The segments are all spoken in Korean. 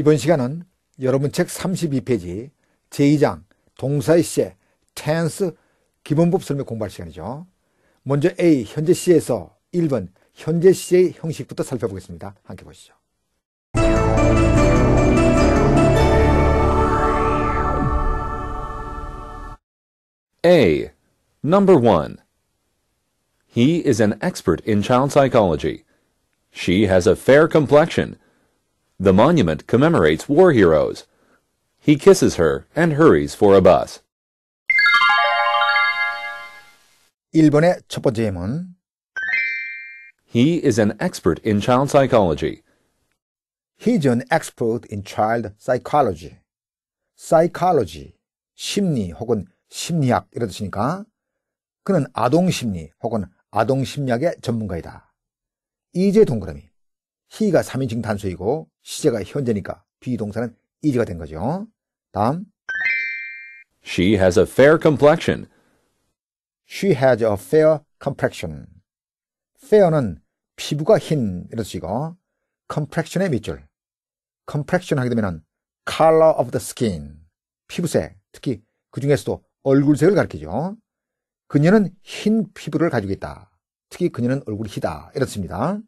이번 시간은 여러분 책 32페이지 제2장 동사의 시제 tense 기본법 설명 공부할 시간이죠. 먼저 A 현재 시에서 1번 현재 시의 형식부터 살펴보겠습니다. 함께 보시죠. A. Number 1. He is an expert in child psychology. She has a fair complexion. The monument commemorates war heroes. He kisses her and hurries for a bus. 1번의 첫 번째 예문 He is an expert in child psychology. He's an expert in child psychology. psychology, 심리 혹은 심리학 이런 그는 아동 심리 혹은 아동 심리학의 전문가이다. 이제 동그라미. h 가 3인칭 단수이고 시제가 현재니까 비동사는 is가 된 거죠. 다음 She has a fair complexion. She has a fair complexion. fair는 피부가 흰 이런 뜻이고 c o m p l e x i o n 의 밑줄. complexion 하게 되면 color of the skin. 피부색, 특히 그 중에서도 얼굴색을 가리키죠. 그녀는 흰 피부를 가지고 있다. 특히 그녀는 얼굴이 희다. 이렇습니다.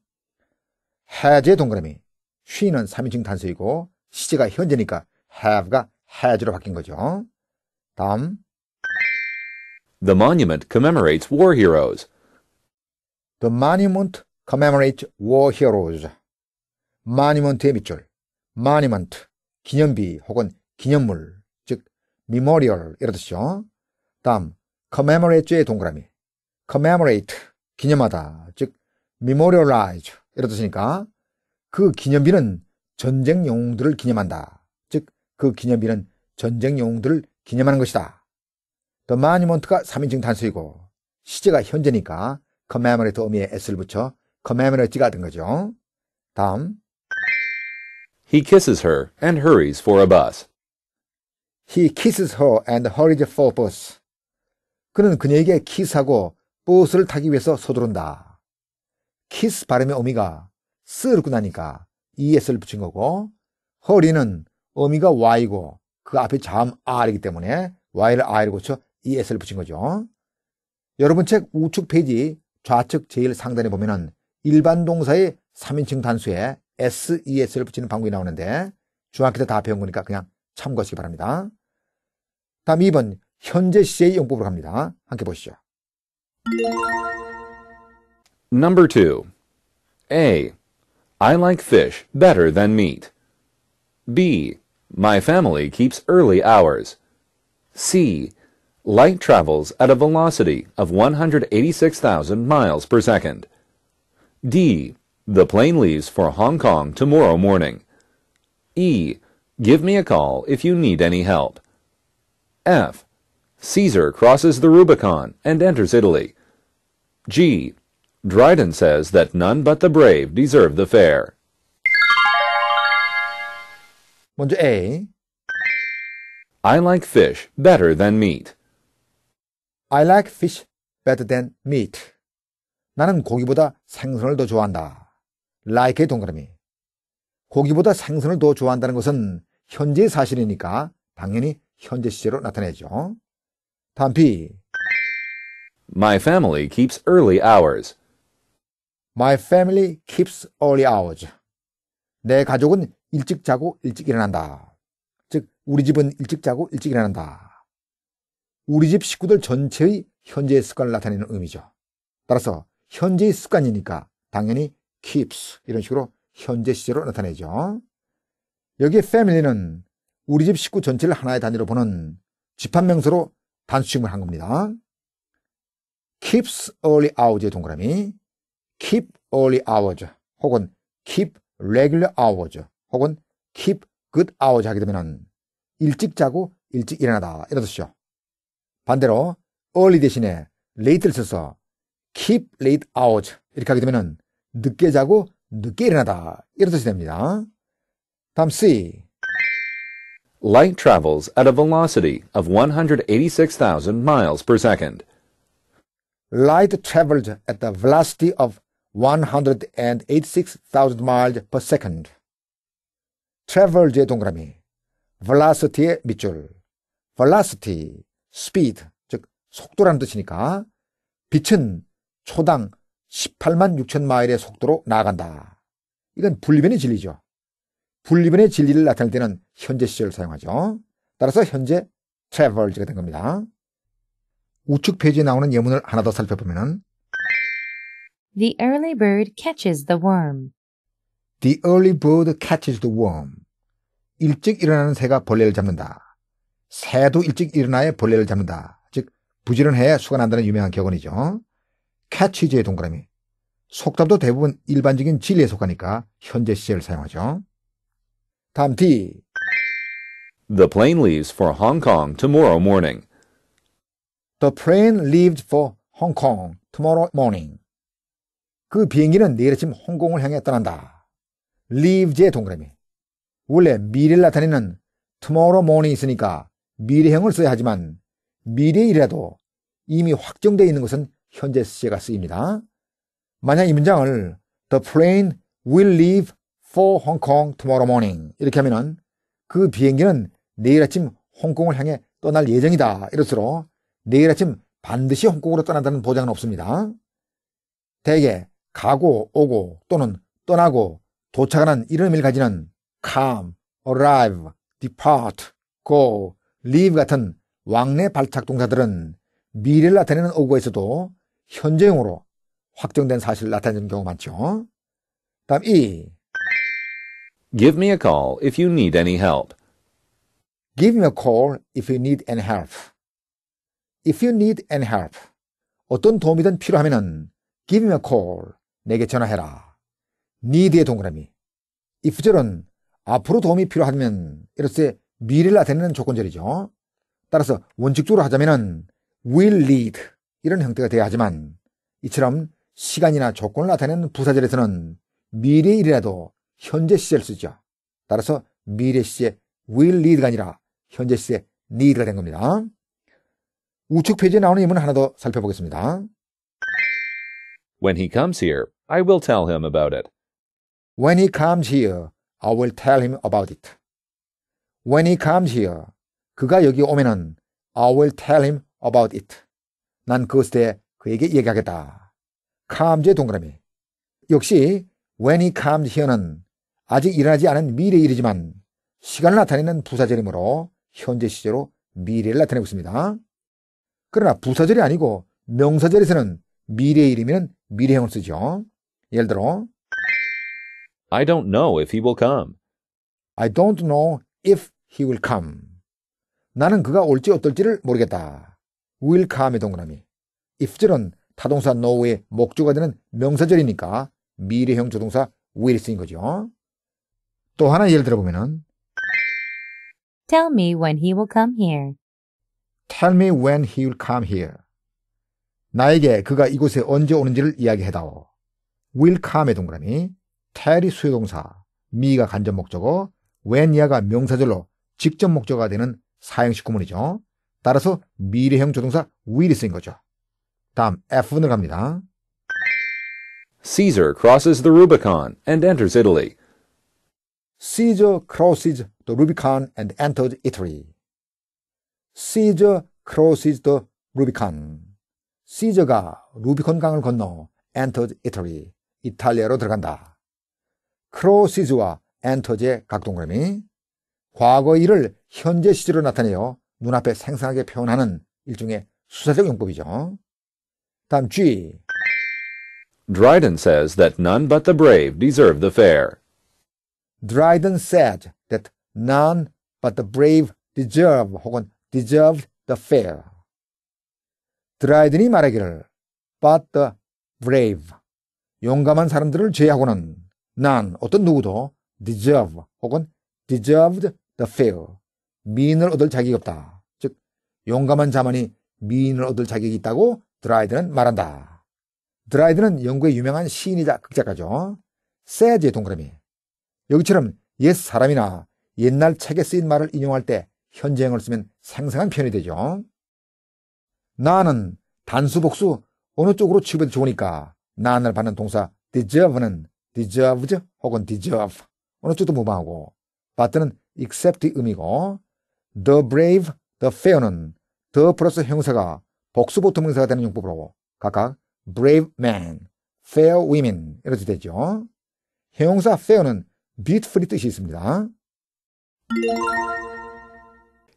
have의 동그라미 she는 3인칭 단수이고 시제가 현재니까 have가 has로 바뀐 거죠. 다음 The monument commemorates war heroes. The monument commemorates war heroes. monument의 밑줄 monument 기념비 혹은 기념물 즉 memorial 이런 뜻이죠. 다음 commemorate의 동그라미 commemorate 기념하다 즉 memorialize 예를 들었니까그 기념비는 전쟁 영웅들을 기념한다. 즉 그 기념비는 전쟁 영웅들을 기념하는 것이다. 더 마니먼트가 3인칭 단수이고 시제가 현재니까 커메모레이트 의미의 s를 붙여 커메모레이트가 된 거죠. 다음 He kisses her and hurries for a bus. He kisses her and hurries for a bus. 그는 그녀에게 키스하고 버스를 타기 위해서 서두른다. 키스 발음의 어미가 쓰르고 나니까 ES를 붙인 거고 허리는 어미가 Y고 그 앞에 자음 R이기 때문에 Y를 R로 고쳐 ES를 붙인 거죠. 여러분 책 우측 페이지 좌측 제일 상단에 보면은 일반 동사의 3인칭 단수에 S, ES를 붙이는 방법이 나오는데 중학교 때 다 배운 거니까 그냥 참고하시기 바랍니다. 다음 2번 현재 시제의 용법으로 갑니다. 함께 보시죠. Number 2. A. I like fish better than meat. B. My family keeps early hours. C. Light travels at a velocity of 186,000 miles per second. D. The plane leaves for Hong Kong tomorrow morning. E. Give me a call if you need any help. F. Caesar crosses the Rubicon and enters Italy. G. Dryden says that none but the brave deserve the fair. 먼저 A. I like fish better than meat. I like fish better than meat. 나는 고기보다 생선을 더 좋아한다. like의 동그라미. 고기보다 생선을 더 좋아한다는 것은 현재 사실이니까 당연히 현재 시제로 나타내죠. 다음 B. My family keeps early hours. My family keeps early hours. 내 가족은 일찍 자고 일찍 일어난다. 즉, 우리 집은 일찍 자고 일찍 일어난다. 우리 집 식구들 전체의 현재의 습관을 나타내는 의미죠. 따라서 현재의 습관이니까 당연히 keeps 이런 식으로 현재 시제로 나타내죠. 여기에 family는 우리 집 식구 전체를 하나의 단위로 보는 집합명사로 단수칭을 한 겁니다. keeps early hours의 동그라미 keep early hours 혹은 keep regular hours 혹은 keep good hours 하게 되면 일찍 자고 일찍 일어나다 이런 뜻이죠. 반대로 early 대신에 late를 써서 keep late hours 이렇게 하게 되면 늦게 자고 늦게 일어나다 이런 뜻이 됩니다. 다음 C. Light travels at a velocity of 186,000 miles per second. Light travels at the velocity of 186,000 miles per second. travels의 동그라미, velocity의 밑줄, velocity, speed, 즉 속도라는 뜻이니까 빛은 초당 18만 6천 마일의 속도로 나아간다. 이건 분리변의 진리죠. 분리변의 진리를 나타낼 때는 현재 시제를 사용하죠. 따라서 현재 travels가 된 겁니다. 우측 페이지에 나오는 예문을 하나 더 살펴보면 The early bird catches the worm. The early bird catches the worm. 일찍 일어나는 새가 벌레를 잡는다. 새도 일찍 일어나야 벌레를 잡는다. 즉 부지런해야 수가 난다는 유명한 격언이죠. catches의 동그라미. 속담도 대부분 일반적인 진리에 속하니까 현재 시제를 사용하죠. 다음 D. The plane leaves for Hong Kong tomorrow morning. The plane leaves for Hong Kong tomorrow morning. 그 비행기는 내일 아침 홍콩을 향해 떠난다. l e a v e s 동그라미. 원래 미래를 나타내는 tomorrow morning이 있으니까 미래형을 써야 하지만 미래일이라도 이미 확정되어 있는 것은 현재 시제가 쓰입니다. 만약 이 문장을 the plane will leave for Hong Kong tomorrow morning 이렇게 하면은 그 비행기는 내일 아침 홍콩을 향해 떠날 예정이다. 이럴수록 내일 아침 반드시 홍콩으로 떠난다는 보장은 없습니다. 대개 가고 오고 또는 떠나고 도착하는 이런 의미를 가지는 come, arrive, depart, go, leave 같은 왕래 발탁 동사들은 미래를 나타내는 어구에서도 현재형으로 확정된 사실을 나타내는 경우가 많죠. 다음 E. Give me a call if you need any help. Give me a call if you need any help. If you need any help. 어떤 도움이든 필요하면은 give me a call. 내게 전화해라. 니드의 동그라미. i f 절은 앞으로 도움이 필요하면 이로써 미래를 나타내는 조건절이죠. 따라서 원칙적으로 하자면 will lead 이런 형태가 돼야 하지만 이처럼 시간이나 조건을 나타내는 부사절에서는 미래 일이라도 현재 시제를 쓰죠. 따라서 미래 시제 will lead가 아니라 현재 시제 need가 된 겁니다. 우측 페이지에 나오는 예문 하나 더 살펴보겠습니다. When he comes here, I will tell him about it. When he comes here, I will tell him about it. When he comes here, 그가 여기 오면은 I will tell him about it. 난 그것에 대해 그에게 얘기하겠다. comes의 동그라미. 역시 when he comes here는 아직 일어나지 않은 미래 일이지만 시간을 나타내는 부사절이므로 현재 시제로 미래를 나타내고 있습니다. 그러나 부사절이 아니고 명사절에서는 미래 일이면 미래형을 쓰죠. 예를 들어 I don't know if he will come. I don't know if he will come. 나는 그가 올지 어떨지를 모르겠다. will come의 동그라미. if절은 타동사 know의 목주가 되는 명사절이니까 미래형 조동사 will이 쓰인 거죠. 또 하나 예를 들어보면은 Tell me when he will come here. Tell me when he will come here. 나에게 그가 이곳에 언제 오는지를 이야기해다오. will come의 동그라미, tell이 수요동사, me가 간접 목적어, when 이하가 명사절로 직접 목적어가 되는 사형식 구문이죠. 따라서 미래형 조동사 will이 쓰인 거죠. 다음 F분을 갑니다. Caesar crosses the Rubicon and enters Italy. Caesar crosses the Rubicon and enters Italy. Caesar crosses the Rubicon. c e 시저가 루비콘 강을 건너 entered Italy. 이탈리아로 들어간다. 크로시즈와 엔터제 각 동그라미 과거 일을 현재 시제로 나타내어 눈앞에 생생하게 표현하는 일종의 수사적 용법이죠. 다음 G. Dryden says that none but the brave deserve the fair. Dryden said that none but the brave deserve 혹은 deserved the fair. 드라이든이 말하기를 but the brave 용감한 사람들을 제외하고는 난 어떤 누구도 deserve 혹은 deserved the fair 미인을 얻을 자격이 없다. 즉 용감한 자만이 미인을 얻을 자격이 있다고 드라이드는 말한다. 드라이드는 영국의 유명한 시인이자 극작가죠. 세즈의 동그라미. 여기처럼 옛 사람이나 옛날 책에 쓰인 말을 인용할 때 현재형을 쓰면 생생한 표현이 되죠. 나는 단수 복수 어느 쪽으로 치부해도 좋으니까 난을 받는 동사 deserve는 deserved 혹은 deserve 어느 쪽도 무방하고 but는 e x c e p t 의미고 the brave, the fair는 the 플러스 형사가 복수 보통 명사가 되는 용법으로 각각 brave m a n fair women 이렇게 되죠. 형용사 fair는 beautiful이 뜻이 있습니다.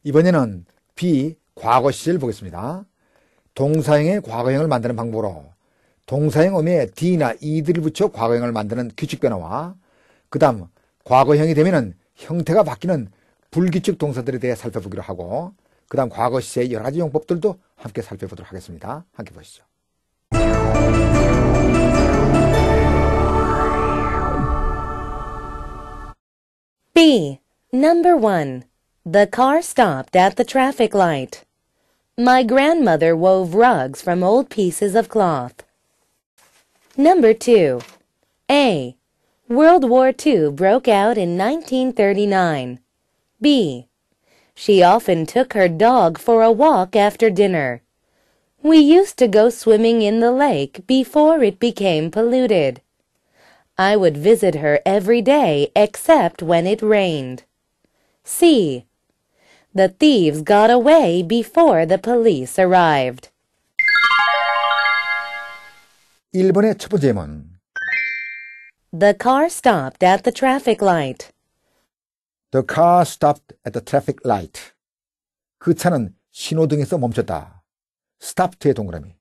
이번에는 be 과거시를 보겠습니다. 동사형의 과거형을 만드는 방법으로 동사형 음에 d나 e들을 붙여 과거형을 만드는 규칙 변화와 그 다음 과거형이 되면 형태가 바뀌는 불규칙 동사들에 대해 살펴보기로 하고 그 다음 과거 시제의 여러 가지 용법들도 함께 살펴보도록 하겠습니다. 함께 보시죠. B. Number 1. The car stopped at the traffic light. My grandmother wove rugs from old pieces of cloth. Number 2. A. World War II broke out in 1939. B. She often took her dog for a walk after dinner. We used to go swimming in the lake before it became polluted. I would visit her every day except when it rained. C. The thieves got away before the police arrived. 1번의 첫 번째 문. The car stopped at the traffic light. The car stopped at the traffic light. 그 차는 신호등에서 멈췄다. stopped의 동그라미.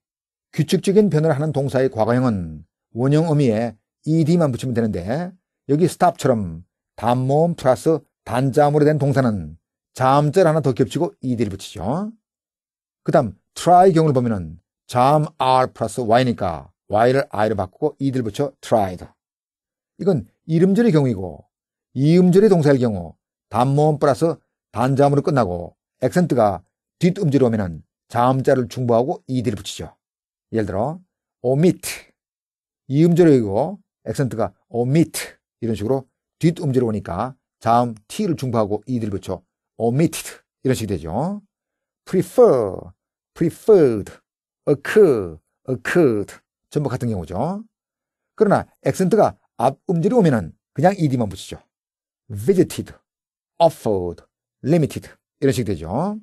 규칙적인 변화를 하는 동사의 과거형은 원형 어미에 ed만 붙이면 되는데 여기 stop처럼 단모음 플러스 단자음으로 된 동사는 자음절 하나 더 겹치고 ed를 붙이죠. 그 다음 try 경우를 보면 은 자음 r 플러스 y니까 y를 i로 바꾸고 e 들 붙여 tried. 이건 이름절의 경우이고 이음절의 동사일 경우 단모음 플러스 단자음으로 끝나고 액센트가 뒷음절이 오면은 자음자를 중보하고 e 들을 붙이죠. 예를 들어 omit 이음절이고 액센트가 omit 이런 식으로 뒷음절이 오니까 자음 t를 중보하고 e 들을 붙여 omitted 이런 식이 되죠. prefer, preferred, occur, occurred 전부 같은 경우죠. 그러나 액센트가 앞 음절이 오면은 그냥 ed만 붙이죠. visited, offered, limited 이런 식이 되죠.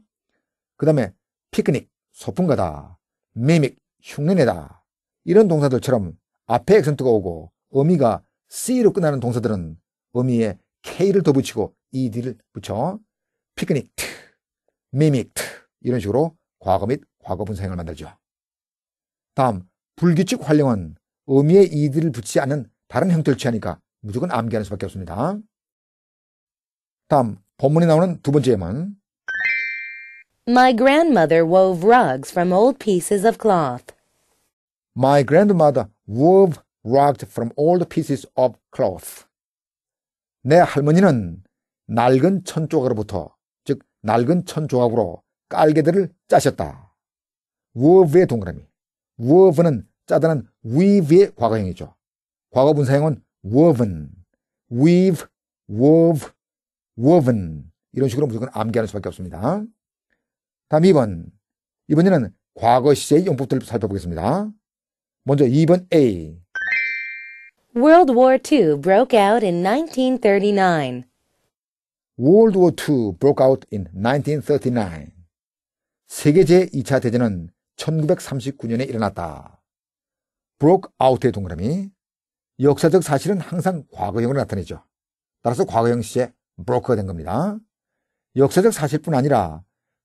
그 다음에 picnic, 소풍가다, mimic, 흉내내다 이런 동사들처럼 앞에 액센트가 오고 의미가 C로 끝나는 동사들은 의미에 K를 더 붙이고 ED를 붙여 picnic, mimic 이런 식으로 과거 및 과거 분사형을 만들죠. 다음 불규칙 활용은 의미의 이들을 붙이지 않은 다른 형태를 취하니까 무조건 암기하는 수밖에 없습니다. 다음 본문에 나오는 두 번째 예문. My grandmother wove rugs from old pieces of cloth. My grandmother wove rugs from old pieces of cloth. 내 할머니는 낡은 천조각으로부터 즉 낡은 천조각으로 깔개들을 짜셨다. wove의 동그라미. wove는 짜다는 weave의 과거형이죠. 과거 분사형은 woven, weave, wove, woven 이런 식으로 무조건 암기하는 수밖에 없습니다. 다음 2번. 이번에는 과거 시제의 용법들을 살펴보겠습니다. 먼저 2번 A. World War II broke out in 1939. World War II broke out in 1939. 세계 제2차 대전은 1939년에 일어났다. broke out의 동그라미. 역사적 사실은 항상 과거형으로 나타내죠. 따라서 과거형 시제 broke가 된 겁니다. 역사적 사실뿐 아니라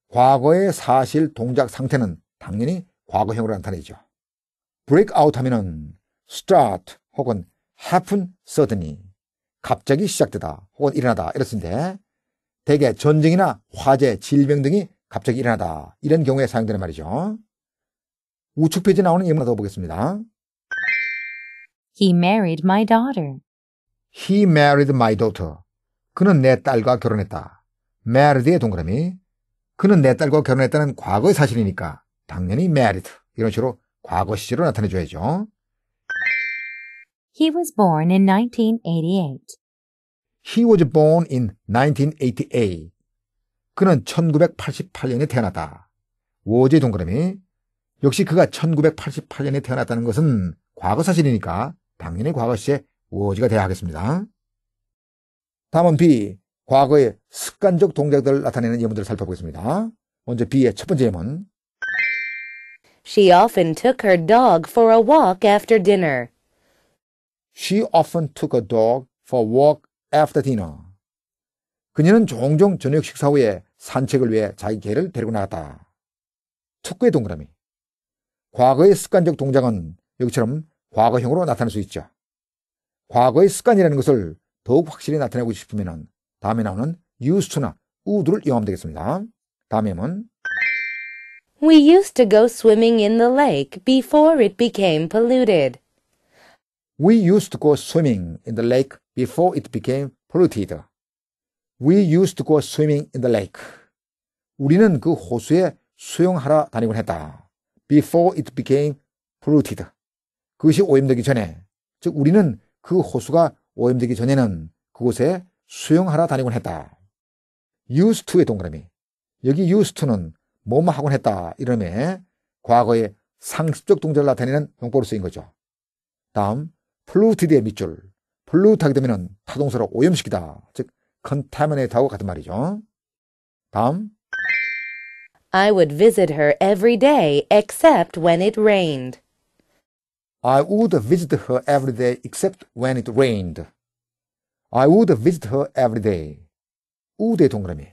과거의 사실 동작 상태는 당연히 과거형으로 나타내죠. break out 하면은 start 혹은 happen suddenly 갑자기 시작되다 혹은 일어나다 이렇습니다. 대개 전쟁이나 화재, 질병 등이 갑자기 일어나다 이런 경우에 사용되는 말이죠. 우측 페이지 나오는 예문 하나 더 보겠습니다. He married my daughter. He married my daughter. 그는 내 딸과 결혼했다. married의 동그라미. 그는 내 딸과 결혼했다는 과거의 사실이니까 당연히 married. 이런 식으로 과거 시제로 나타내줘야죠. He was born in 1988. He was born in 1988. 그는 1988년에 태어났다. 워즈의 동그라미. 역시 그가 1988년에 태어났다는 것은 과거 사실이니까 당연히 과거 시제 오지가 돼야 하겠습니다. 다음은 B. 과거의 습관적 동작들을 나타내는 예문들을 살펴보겠습니다. 먼저 B의 첫 번째 예문. She often took her dog for a walk after dinner. She often took a dog for a walk after dinner. 그녀는 종종 저녁 식사 후에 산책을 위해 자기 개를 데리고 나갔다. 축구의 동그라미. 과거의 습관적 동작은 여기처럼 과거형으로 나타낼 수 있죠. 과거의 습관이라는 것을 더욱 확실히 나타내고 싶으면 다음에 나오는 used나 t o w o u l d 를 이용하면 되겠습니다. 다음에는 We used to go swimming in the lake before it became polluted. We used to go swimming in the lake before it became polluted. We used to go swimming in the lake. 우리는 그 호수에 수영하러 다니곤 했다. Before it became polluted. 그것이 오염되기 전에 즉 우리는 그 호수가 오염되기 전에는 그곳에 수영하러 다니곤 했다. 유스투의 동그라미. 여기 유스투는 뭐뭐 하곤 했다. 이름에 과거의 상습적 동작을 나타내는 용법으로 쓰인 거죠. 다음, 플루티드의 밑줄. 플루트하게 되면 타동사로 오염시키다. 즉, 컨타미네이트하고 같은 말이죠. 다음. I would visit her every day except when it rained. I would visit her every day except when it rained. I would visit her every day. 우 o 의 동그라미.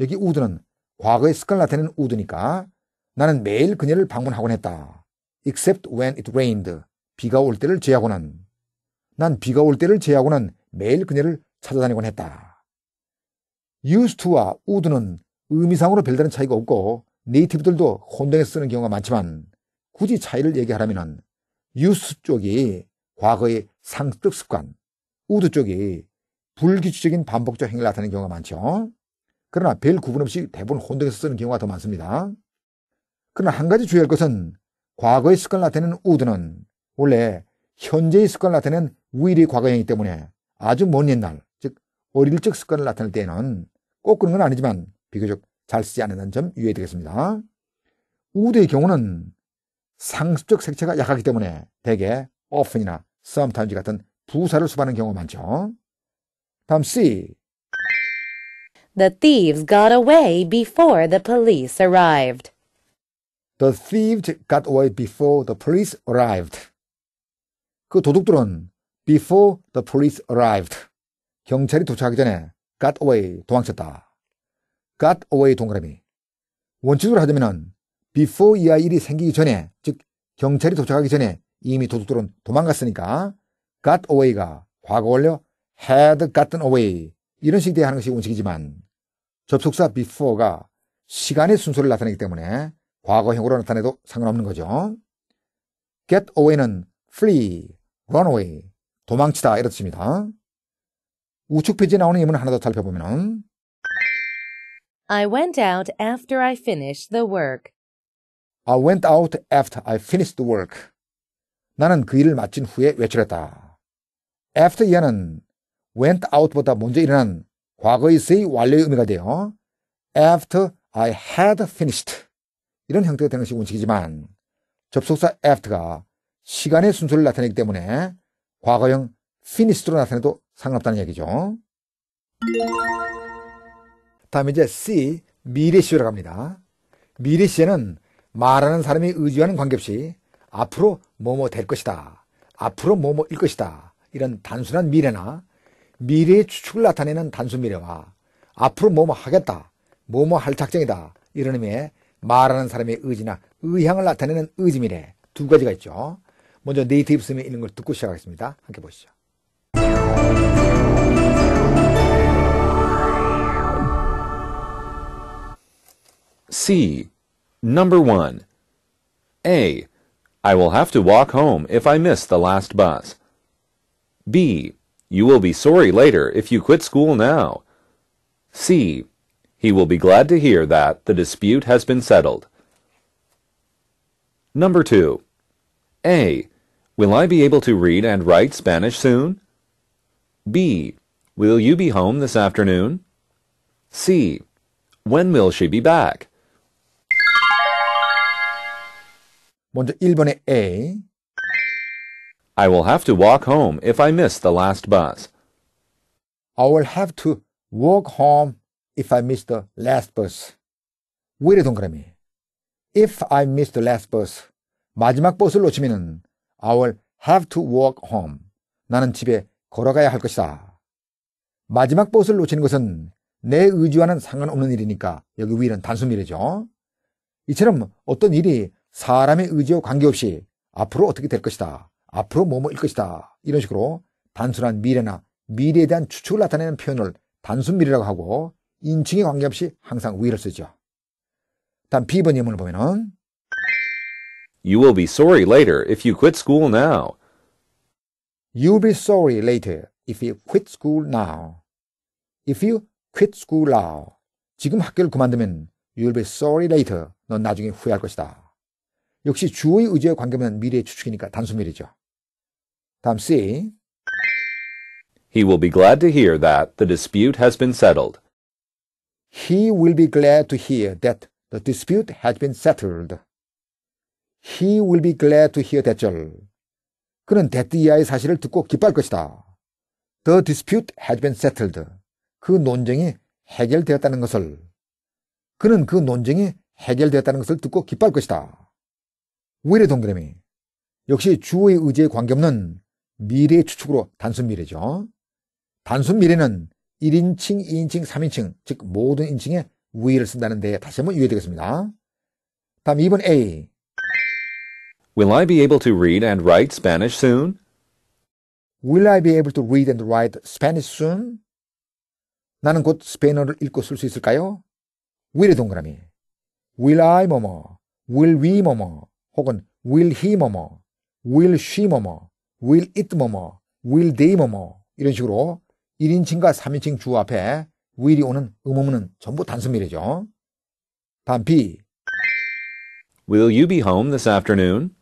여기 우드는 과거의 습관을 나타내는 우드니까 나는 매일 그녀를 방문하곤 했다. except when it rained. 비가 올 때를 제하고는 난 비가 올 때를 제하고는 매일 그녀를 찾아다니곤 했다. used to와 would는 의미상으로 별다른 차이가 없고 네이티브들도 혼동해서 쓰는 경우가 많지만 굳이 차이를 얘기하라면 유스 쪽이 과거의 상습 습관, 우드 쪽이 불규칙적인 반복적 행위를 나타내는 경우가 많죠. 그러나 별 구분 없이 대부분 혼동해서 쓰는 경우가 더 많습니다. 그러나 한 가지 주의할 것은 과거의 습관을 나타내는 우드는 원래 현재의 습관을 나타내는 우일의 과거형이기 때문에 아주 먼 옛날, 즉 어릴 적 습관을 나타낼 때에는 꼭 그런 건 아니지만 비교적 잘 쓰지 않는다는 점 유의해야 되겠습니다. 우드의 경우는 상습적 색채가 약하기 때문에 대개 often이나 sometimes 같은 부사를 수반하는 경우가 많죠. 다음 C. The thieves got away before the police arrived. The thieves got away before the police arrived. 그 도둑들은 before the police arrived. 경찰이 도착하기 전에 got away 도망쳤다. got away 동그라미. 원칙으로 하자면 before 이하 일이 생기기 전에 즉 경찰이 도착하기 전에 이미 도둑들은 도망갔으니까 got away가 과거 원료 had gotten away 이런 식이 돼야 하는 것이 원칙이지만 접속사 before가 시간의 순서를 나타내기 때문에 과거형으로 나타내도 상관없는 거죠. get away는 flee, run away, 도망치다 이런 뜻입니다. 우측 페이지에 나오는 예문 을 하나 더 살펴보면 I went out after I finished the work. I went out after I finished the work. 나는 그 일을 마친 후에 외출했다. a f t e r 이하는 went out보다 먼저 일어난 과거의 세의 완료의 의미가 돼요. after I had finished. 이런 형태가 되는 식의 원칙이지만 접속사 after가 시간의 순서를 나타내기 때문에 과거형 finished로 나타내도 상관없다는 얘기죠. 다음 이제 C, 미래시로 갑니다. 미래시에는 말하는 사람이 의지하는 관계없이 앞으로 뭐뭐 될 것이다. 앞으로 뭐뭐일 것이다. 이런 단순한 미래나 미래의 추측을 나타내는 단순 미래와 앞으로 뭐뭐 하겠다. 뭐뭐 할 작정이다. 이런 의미의 말하는 사람의 의지나 의향을 나타내는 의지 미래 두 가지가 있죠. 먼저 네이티브 스미 있는 걸 듣고 시작하겠습니다. 함께 보시죠. Number 1. A. I will have to walk home if I miss the last bus. B. You will be sorry later if you quit school now. C. He will be glad to hear that the dispute has been settled. Number 2. A. Will I be able to read and write Spanish soon? B. Will you be home this afternoon? C. When will she be back? 먼저 1번의 A. I will have to walk home if I miss the last bus. I will have to walk home if I miss the last bus. 왜이 동그라미? If I miss the last bus. 마지막 버스를 놓치면 I will have to walk home. 나는 집에 걸어가야 할 것이다. 마지막 버스를 놓치는 것은 내 의지와는 상관없는 일이니까 여기 위는 단순 미래죠. 이처럼 어떤 일이 사람의 의지와 관계없이 앞으로 어떻게 될 것이다. 앞으로 뭐뭐일 것이다. 이런 식으로 단순한 미래나 미래에 대한 추측을 나타내는 표현을 단순 미래라고 하고 인칭에 관계없이 항상 위를 쓰죠. 다음 B번 예문을 보면은 You will be sorry later if you quit school now. You'll be sorry later if you quit school now. If you quit school now. 지금 학교를 그만두면 you'll be sorry later. 넌 나중에 후회할 것이다. 역시 주의 의지와 관계면 미래의 추측이니까 단순 미래죠. 다음 C. He will be glad to hear that the dispute has been settled. He will be glad to hear that the dispute has been settled. He will be glad to hear that절. 그는 that 이하의 사실을 듣고 기뻐할 것이다. The dispute has been settled. 그 논쟁이 해결되었다는 것을. 그는 그 논쟁이 해결되었다는 것을 듣고 기뻐할 것이다. 오히 동그라미. 역시 주어의 의지에 관계없는 미래의 추측으로 단순 미래죠. 단순 미래는 1인칭, 2인칭, 3인칭, 즉 모든 인칭에 we를 쓴다는 데 다시 한번 유의되겠습니다. 다음 2번 A. Will I be able to read and write Spanish soon? Will I be able to read and write Spanish soon? 나는 곧 스페인어를 읽고 쓸 수 있을까요? will의 동그라미. will I 뭐뭐, will we 뭐뭐, 혹은 will he 뭐뭐, will she 뭐뭐, will it 뭐뭐, will they 뭐뭐 이런 식으로 1인칭과 3인칭 주어 앞에 will이 오는 음음은 전부 단순미래죠 다음 B. Will you be home this afternoon?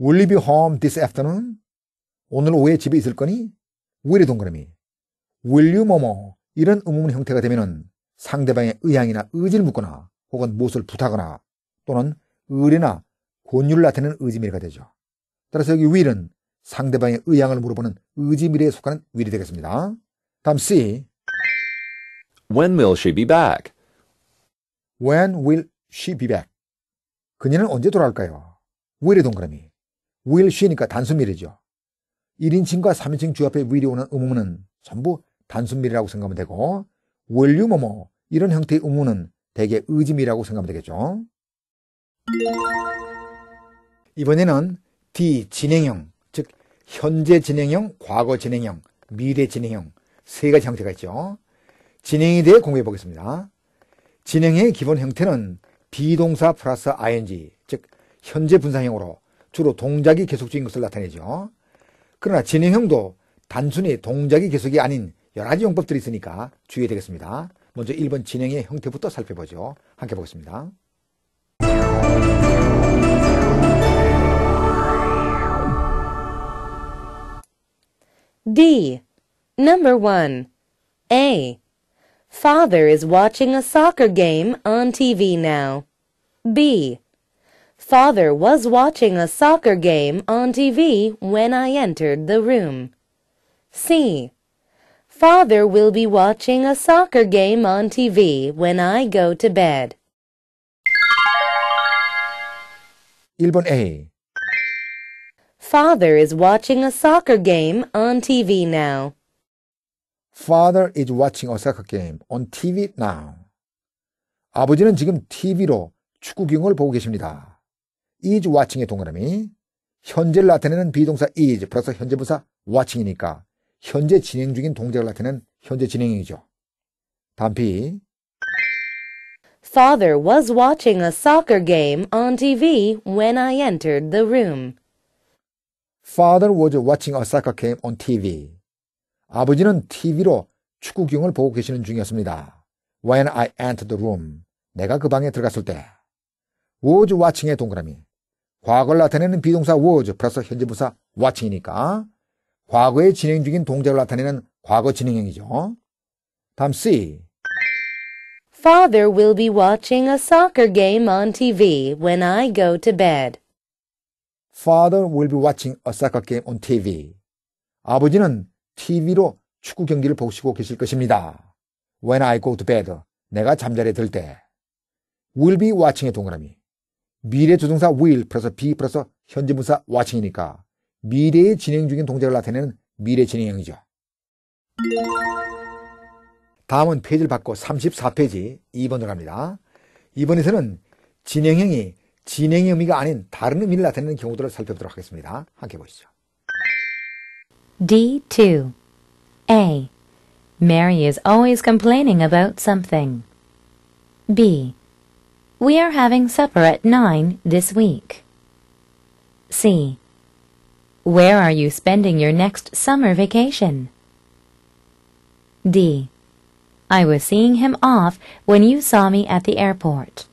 Will you be home this afternoon? 오늘 오후에 집에 있을 거니? w i l l 이 동그라미. will you 뭐뭐 이런 음음 형태가 되면은 상대방의 의향이나 의지를 묻거나 혹은 무엇을 부탁하거나 또는 의뢰나 권유를 나타내는 의지미래가 되죠. 따라서 여기 will은 상대방의 의향을 물어보는 의지미래에 속하는 will이 되겠습니다. 다음 C. When will she be back? When will she be back? 그녀는 언제 돌아올까요? will의 동그라미. will she니까 단순 미래죠. 1인칭과 3인칭 주 앞에 will이 오는 의문은 전부 단순 미래라고 생각하면 되고 will you 뭐뭐 이런 형태의 의문은 대개 의지미라고 생각하면 되겠죠. 이번에는 D 진행형, 즉 현재 진행형, 과거 진행형, 미래 진행형 세 가지 형태가 있죠. 진행에 대해 공부해 보겠습니다. 진행의 기본 형태는 비동사 플러스 ing, 즉 현재 분사형으로 주로 동작이 계속 중인 것을 나타내죠. 그러나 진행형도 단순히 동작이 계속이 아닌 여러 가지 용법들이 있으니까 주의해야 되겠습니다. 먼저 1번 진행의 형태부터 살펴보죠. 함께 보겠습니다. D. Number 1. A. Father is watching a soccer game on TV now. B. Father was watching a soccer game on TV when I entered the room. C. Father will be watching a soccer game on TV when I go to bed. 1번 A Father is watching a soccer game on TV now. Father is watching a soccer game on TV now. 아버지는 지금 TV로 축구 경기를 보고 계십니다. is watching의 동그라미 현재를 나타내는 비동사 is 플러스 현재 분사 watching이니까 현재 진행 중인 동작을 나타내는 현재 진행형이죠. 단피 Father was watching a soccer game on TV when I entered the room. Father was watching a soccer game on TV. 아버지는 TV로 축구 경을 보고 계시는 중이었습니다. When I entered the room. 내가 그 방에 들어갔을 때. was watching의 동그라미. 과거를 나타내는 비동사 was 플러스 현재 부사 watching이니까 과거에 진행 중인 동작을 나타내는 과거 진행형이죠. 다음 C. Father will be watching a soccer game on TV when I go to bed. Father will be watching a soccer game on TV. 아버지는 TV로 축구 경기를 보시고 계실 것입니다. When I go to bed. 내가 잠자리에 들 때. will be watching의 동그라미. 미래 조동사 will 플러스 be 플러스 현재분사 watching이니까 미래에 진행 중인 동작을 나타내는 미래 진행형이죠. 다음은 페이지를 바꿔 34페이지 2번으로 갑니다. 2번에서는 진행형이 진행의 의미가 아닌 다른 의미를 나타내는 경우들을 살펴보도록 하겠습니다. 함께 보시죠. D2 A. Mary is always complaining about something. B. We are having supper at 9 this week. C. Where are you spending your next summer vacation? D. I was seeing him off when you saw me at the airport.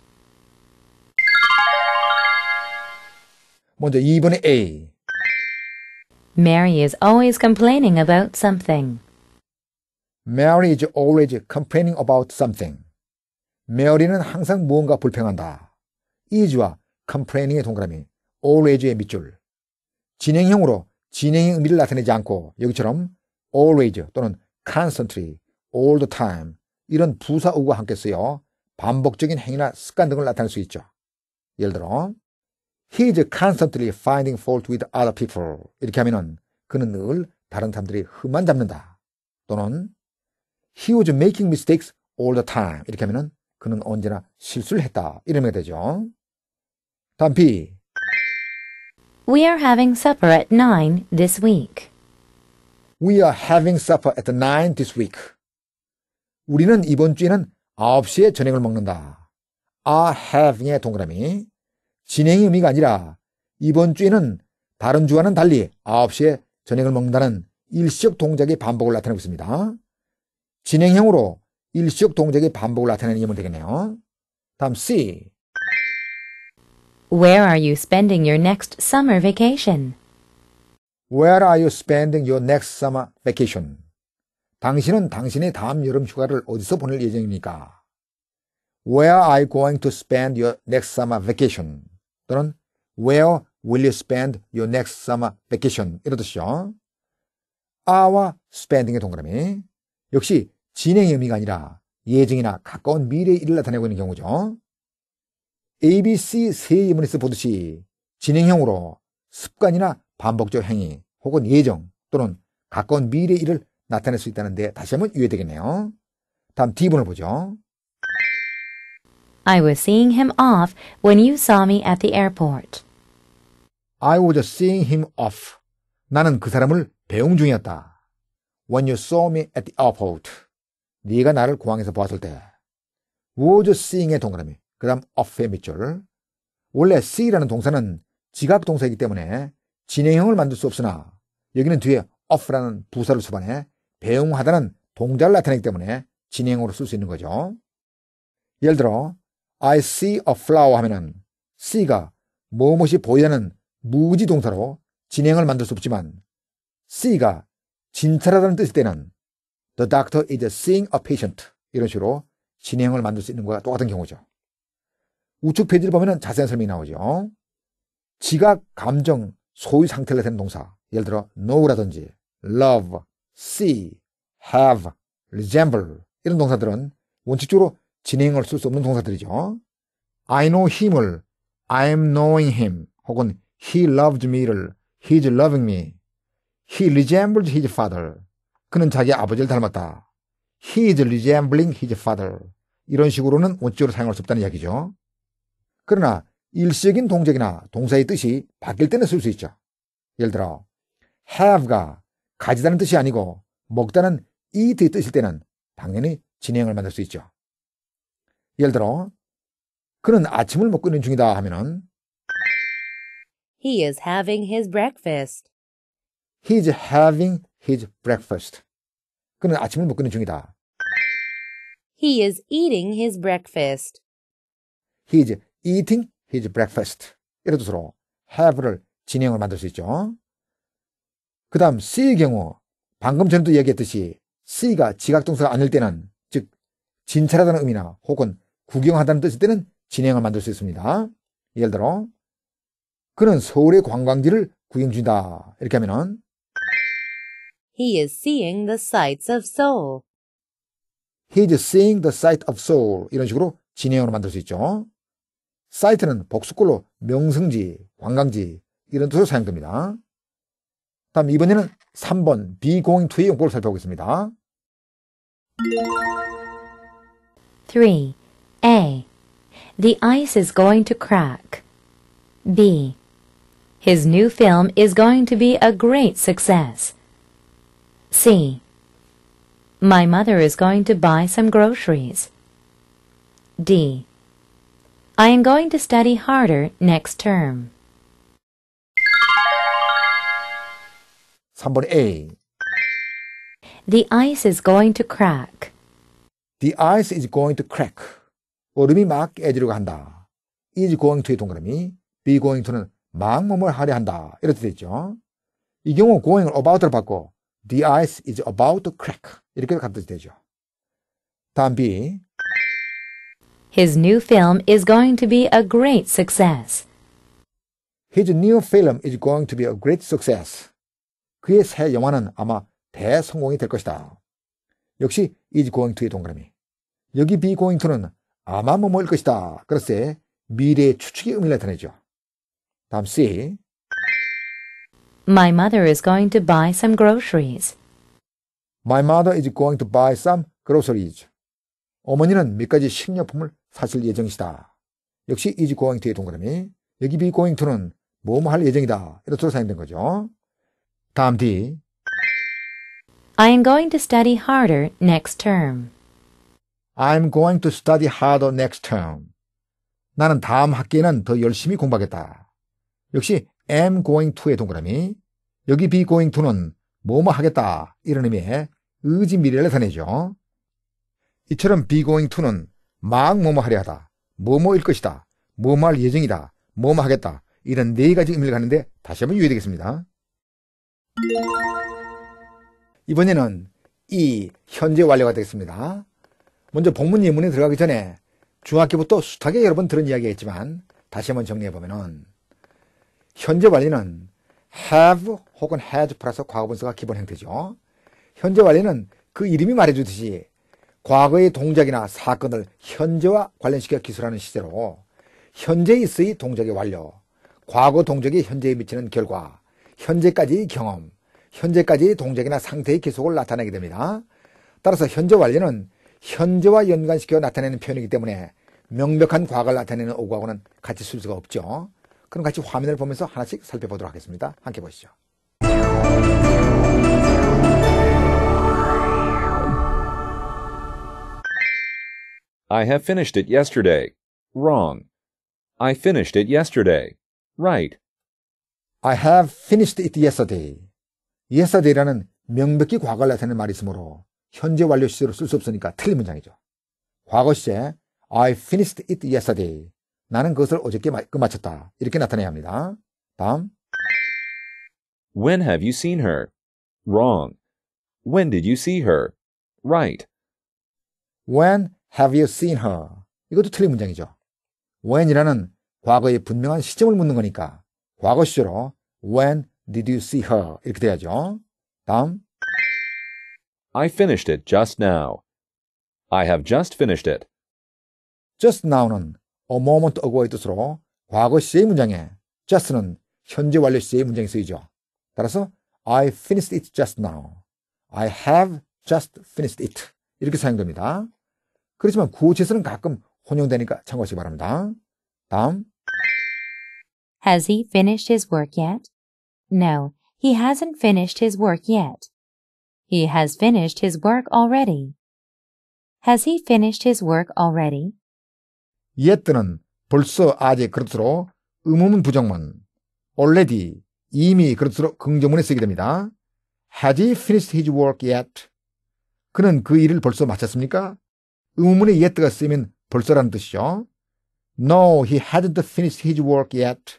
먼저 2번의 A. Mary is always complaining about something. Mary is always complaining about something. m a r y 는 항상 무언가 불평한다. is와 complaining의 동그라미, always의 밑줄. 진행형으로 진행의 의미를 나타내지 않고 여기처럼 always 또는 constantly, all the time 이런 부사어구와 함께 쓰여 반복적인 행위나 습관 등을 나타낼 수 있죠. 예를 들어 He is constantly finding fault with other people. 이렇게 하면은 그는 늘 다른 사람들이 흠만 잡는다. 또는 He was making mistakes all the time. 이렇게 하면은 그는 언제나 실수를 했다. 이러면 되죠. 다음 B. We are having supper at 9 this week. We are having supper at 9 this week. 우리는 이번 주에는 9시에 저녁을 먹는다. are having의 동그라미. 진행의 의미가 아니라 이번 주에는 다른 주와는 달리 9시에 저녁을 먹는다는 일시적 동작의 반복을 나타내고 있습니다. 진행형으로 일시적 동작의 반복을 나타내는 예문 되겠네요. 다음 C. Where are you spending your next summer vacation? Where are you spending your next summer vacation? 당신은 당신의 다음 여름 휴가를 어디서 보낼 예정입니까? Where are you going to spend your next summer vacation? 또는 Where will you spend your next summer vacation? 이러듯이요 are와 spending의 동그라미. 역시 진행의 의미가 아니라 예정이나 가까운 미래의 일을 나타내고 있는 경우죠. ABC 세의 문에서 보듯이 진행형으로 습관이나 반복적 행위 혹은 예정 또는 가까운 미래의 일을 나타낼 수 있다는데 다시 한번 유의되겠네요. 다음 d 번을 보죠. I was seeing him off when you saw me at the airport. I was seeing him off. 나는 그 사람을 배웅 중이었다. When you saw me at the airport. 네가 나를 공항에서 보았을 때. was seeing의 동그라미. 그 다음 off의 밑줄. 원래 see라는 동사는 지각 동사이기 때문에 진행형을 만들 수 없으나 여기는 뒤에 off라는 부사를 수반해 배웅하다는 동작을 나타내기 때문에 진행형으로 쓸 수 있는 거죠. 예를 들어 I see a flower 하면은 see가 무엇이 보이다는 무지 동사로 진행을 만들 수 없지만 see가 진찰하다는 뜻일 때는 the doctor is seeing a patient 이런 식으로 진행을 만들 수 있는 거와 똑같은 경우죠. 우측 페이지를 보면 자세한 설명이 나오죠. 지각, 감정, 소유 상태를 나타낸 동사 예를 들어 know라든지 love, see, have, resemble 이런 동사들은 원칙적으로 진행을 쓸 수 없는 동사들이죠. I know him을 I'm knowing him 혹은 he loved me를 he's loving me he resembled his father 그는 자기 아버지를 닮았다 he is resembling his father 이런 식으로는 원칙으로 사용할 수 없다는 이야기죠. 그러나 일시적인 동작이나 동사의 뜻이 바뀔 때는 쓸 수 있죠. 예를 들어 have가 가지다는 뜻이 아니고 먹다는 eat의 뜻일 때는 당연히 진행을 만들 수 있죠. 예를 들어 그는 아침을 먹고 있는 중이다 하면은 He is having his breakfast. He is having his breakfast. 그는 아침을 먹고 있는 중이다. He is eating his breakfast. He is eating his breakfast. 예를 들어서 have를 진행을 만들 수 있죠. 그 다음 C의 경우 방금 전에도 얘기했듯이 C가 지각동사가 아닐 때는 즉 진찰하다는 의미나 혹은 구경하다는 뜻일 때는 진행을 만들 수 있습니다. 예를 들어 그는 서울의 관광지를 구경 중이다. 이렇게 하면은 He is seeing the sights of Seoul. He is seeing the sight of Seoul. 이런 식으로 진행으로 만들 수 있죠. 사이트는 복수꼴로 명승지, 관광지 이런 뜻으로 사용됩니다. 다음 이번에는 3번 be going to의 용법을 살펴보겠습니다. 3. A. The ice is going to crack. B. His new film is going to be a great success. C. My mother is going to buy some groceries. D. I am going to study harder next term. 3번 A. The ice is going to crack. The ice is going to crack. 얼음이 막 깨지려고 한다. is going to의 동그라미, be going to는 망몸을 하려 한다. 이렇게 되어 있죠. 이 경우 going을 about를 받고 the ice is about to crack 이렇게 가듯이 되죠. 다음 B His new film is going to be a great success. His new film is going to be a great success. 그의 새 영화는 아마 대성공이 될 것이다. 역시 is going to의 동그라미. 여기 be going to는 아마 뭐뭐일 것이다. 그래서 미래의 추측의 의미를 나타내죠. 다음 C. My mother is going to buy some groceries. My mother is going to buy some groceries. 어머니는 몇 가지 식료품을 사실 예정이시다. 역시 is going to의 동그라미. 여기 be going to는 뭐뭐 할 예정이다. 이렇게 사용된 거죠. 다음 D. I am going to study harder next term. I'm going to study harder next term. 나는 다음 학기에는 더 열심히 공부하겠다. 역시 am going to의 동그라미. 여기 be going to는 뭐뭐 하겠다. 이런 의미의 의지 미래를 나타내죠. 이처럼 be going to는 막 뭐뭐 하려 하다. 뭐뭐일 것이다. 뭐뭐 할 예정이다. 뭐뭐 하겠다. 이런 네 가지 의미를 갖는데 다시 한번 유의되겠습니다. 이번에는 이 현재 완료가 되겠습니다. 먼저 복문 예문에 들어가기 전에 중학교부터 숱하게 여러 번 들은 이야기했지만 다시 한번 정리해보면은 현재 완리는 have 혹은 had 플러스 과거분사가 기본 형태죠. 현재 완리는 그 이름이 말해주듯이 과거의 동작이나 사건을 현재와 관련시켜 기술하는 시제로 현재에서의 동작의 완료, 과거 동작이 현재에 미치는 결과, 현재까지의 경험, 현재까지의 동작이나 상태의 계속을 나타내게 됩니다. 따라서 현재 완료는 현재와 연관시켜 나타내는 표현이기 때문에 명백한 과거를 나타내는 오과하고는 같이 쓸 수가 없죠. 그럼 같이 화면을 보면서 하나씩 살펴보도록 하겠습니다. 함께 보시죠. I have finished it yesterday. Wrong. I finished it yesterday. Right. I have finished it yesterday. yesterday라는 명백히 과거를 나타내는 말이 있으므로 현재 완료 시제로 쓸 수 없으니까 틀린 문장이죠. 과거 시제 I finished it yesterday. 나는 그것을 어저께 끝마쳤다. 이렇게 나타내야 합니다. 다음 When have you seen her? Wrong. When did you see her? Right. When have you seen her? 이것도 틀린 문장이죠. when이라는 과거의 분명한 시점을 묻는 거니까 과거 시제로 when did you see her 이렇게 돼야죠. 다음 I finished it just now. I have just finished it. just now는 a moment ago의 뜻으로 과거 시의 문장에 just는 현재 완료 시의 문장에 쓰이죠. 따라서 I finished it just now. I have just finished it. 이렇게 사용됩니다. 그렇지만 구호체스는 가끔 혼용되니까 참고하시기 바랍니다. 다음 Has he finished his work yet? No, he hasn't finished his work yet. He has finished his work already. Has he finished his work already? yet는 벌써 아직 그렇도록 의문문 부정문 already 이미 그렇도록 긍정문에 쓰게 됩니다. Has he finished his work yet? 그는 그 일을 벌써 마쳤습니까? 의문문에 yet가 쓰이면 벌써라는 뜻이죠. No, he hadn't finished his work yet.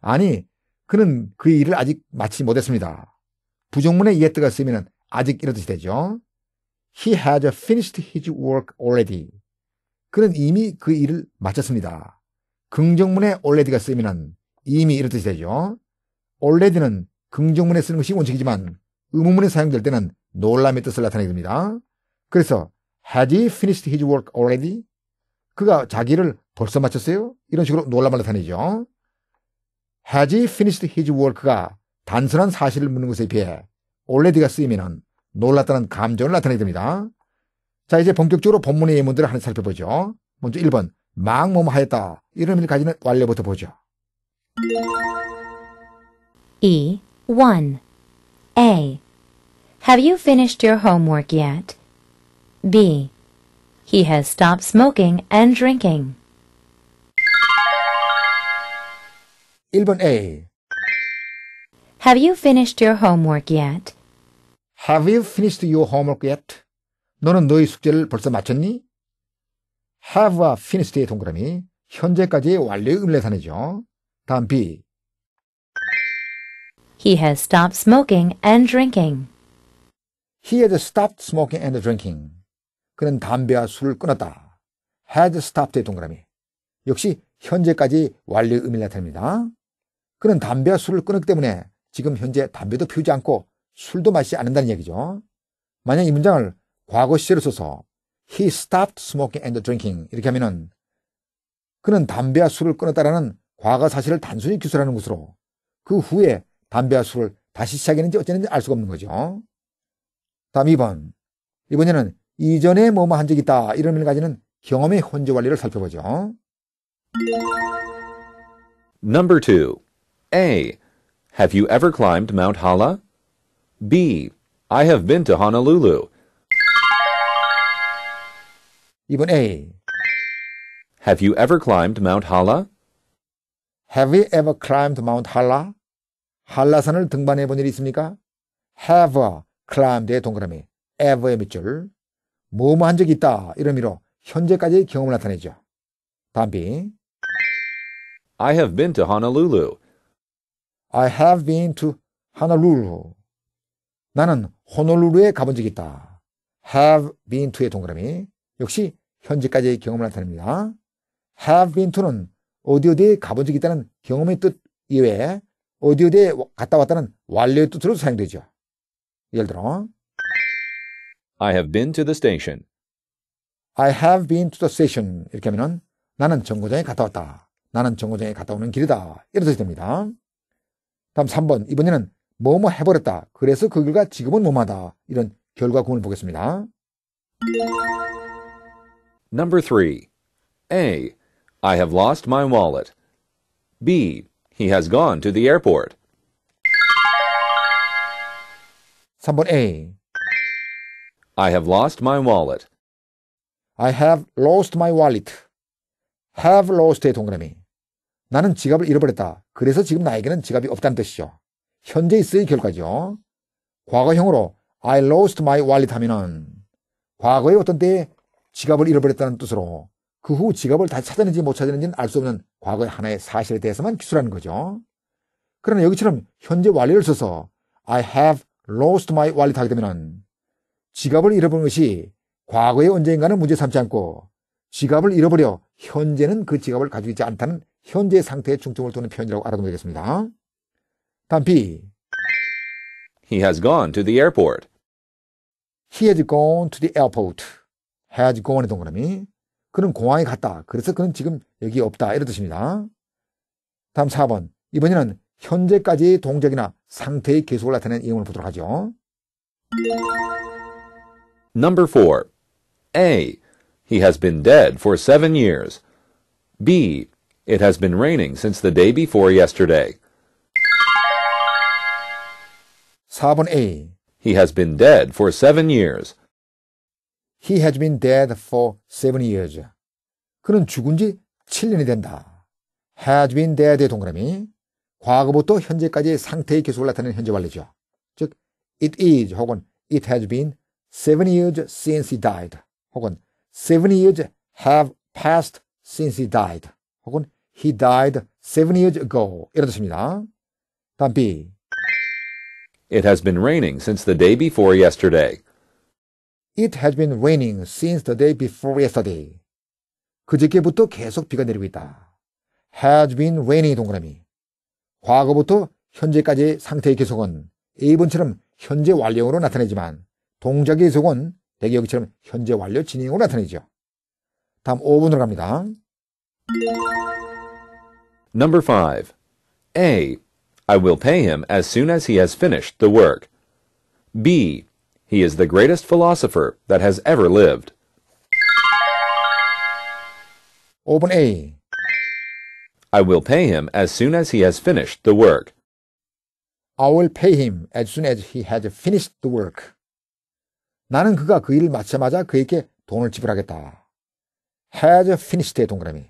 아니, 그는 그 일을 아직 마치지 못했습니다. 부정문에 yet가 쓰이면 아직 이런 뜻이 되죠. He had finished his work already. 그는 이미 그 일을 마쳤습니다. 긍정문에 already가 쓰이면 이미 이런 뜻이 되죠. already는 긍정문에 쓰는 것이 원칙이지만 의문문에 사용될 때는 놀람의 뜻을 나타내게 됩니다. 그래서 had he finished his work already? 그가 자기를 벌써 마쳤어요? 이런 식으로 놀람을 나타내죠. has he finished his work가 단순한 사실을 묻는 것에 비해 올레드가 쓰이면 놀랐다는 감정을 나타내게 됩니다. 자, 이제 본격적으로 본문의 예문들을 하나 살펴보죠. 먼저 1번, 망몸하였다. 이런 의미를 가지는 완료부터 보죠. E. 1. A. Have you finished your homework yet? B. He has stopped smoking and drinking. 1번 A. Have you finished your homework yet? Have you finished your homework yet? 너는 너의 숙제를 벌써 마쳤니? have와 finished의 동그라미 현재까지의 완료의 음례산이죠. 다음 B. He has stopped smoking and drinking. He has stopped smoking and drinking. 그는 담배와 술을 끊었다. has stopped의 동그라미. 역시 현재까지 완료의 미일 나타냅니다. 그는 담배와 술을 끊었기 때문에 지금 현재 담배도 피우지 않고 술도 마시지 않는다는 얘기죠. 만약 이 문장을 과거 시제로 써서 he stopped smoking and drinking 이렇게 하면은 그는 담배와 술을 끊었다라는 과거 사실을 단순히 기술하는 것으로 그 후에 담배와 술을 다시 시작했는지 어쨌는지 알 수가 없는 거죠. 다음 2번. 이번에는 이전에 뭐뭐 한 적 있다 이런 의미를 가지는 경험의 혼재 관리를 살펴보죠. Number 2. A. Have you ever climbed Mount Hala? B. I have been to Honolulu. 2번 A. Have you ever climbed Mount Hala? Have you ever climbed Mount Hala? 한라산을 등반해 본 일이 있습니까? have climbed의 동그라미, ever의 밑줄, 뭐뭐 한 적이 있다 이런 의미로 현재까지의 경험을 나타내죠. 다음 B. I have been to Honolulu. I have been to Honolulu. 나는 호놀루루에 가본 적이 있다. have been to의 동그라미. 역시 현재까지의 경험을 나타냅니다. have been to는 어디 어디에 가본 적이 있다는 경험의 뜻 이외에 어디 어디에 갔다 왔다는 완료의 뜻으로 사용되죠. 예를 들어 I have been to the station. I have been to the station. 이렇게 하면 나는 정거장에 갔다 왔다. 나는 정거장에 갔다 오는 길이다. 이런 뜻이 됩니다. 다음 3번. 이번에는 뭐뭐 해버렸다. 그래서 그 결과 지금은 뭐마다. 이런 결과군을 보겠습니다. Number 3. A. I have lost my wallet. B. He has gone to the airport. 3번 A. I have lost my wallet. I have lost my wallet. have lost의 동그라미. 나는 지갑을 잃어버렸다. 그래서 지금 나에게는 지갑이 없다는 뜻이죠. 현재의 결과죠. 과거형으로 I lost my wallet 하면은 과거의 어떤 때에 지갑을 잃어버렸다는 뜻으로 그 후 지갑을 다시 찾았는지 못 찾았는지는 알 수 없는 과거의 하나의 사실에 대해서만 기술하는 거죠. 그러나 여기처럼 현재 완료를 써서 I have lost my wallet 하게 되면 지갑을 잃어버린 것이 과거의 언제인가는 문제 삼지 않고 지갑을 잃어버려 현재는 그 지갑을 가지고 있지 않다는 현재 상태에 중점을 두는 표현이라고 알아두면 되겠습니다. 단비. He has gone to the airport. He has gone to the airport. has gone 동그라미. 그는 공항에 갔다. 그래서 그는 지금 여기 없다. 이런 뜻입니다. 다음 4번. 이번에는 현재까지의 동작이나 상태의 계속을 나타낸 내용을 보도록 하죠. Number 4. A. He has been dead for seven years. B. It has been raining since the day before yesterday. 4번 A. He has been dead for seven years. He has been dead for seven years. 그는 죽은 지 7년이 된다. has been dead의 동그라미. 과거부터 현재까지의 상태의 계속을 나타내는 현재 완료죠. 즉, it is 혹은 it has been seven years since he died. 혹은 seven years have passed since he died. 혹은 he died seven years ago. 이런 뜻입니다. 다음 B. It has been raining since the day before yesterday. It has been raining since the day before yesterday. 그저께부터 계속 비가 내리고 있다. has been raining 동그라미. 과거부터 현재까지의 상태의 계속은 A번처럼 현재 완료로 나타내지만 동작의 계속은 대개 여기처럼 현재 완료 진행으로 나타내죠. 다음 5번으로 갑니다. Number 5. A. I will pay him as soon as he has finished the work. B. He is the greatest philosopher that has ever lived. Open A. I will pay him as soon as he has finished the work. I will pay him as soon as he has finished the work. 나는 그가 그 일을 마치자마자 그에게 돈을 지불하겠다. has finished 동그라미.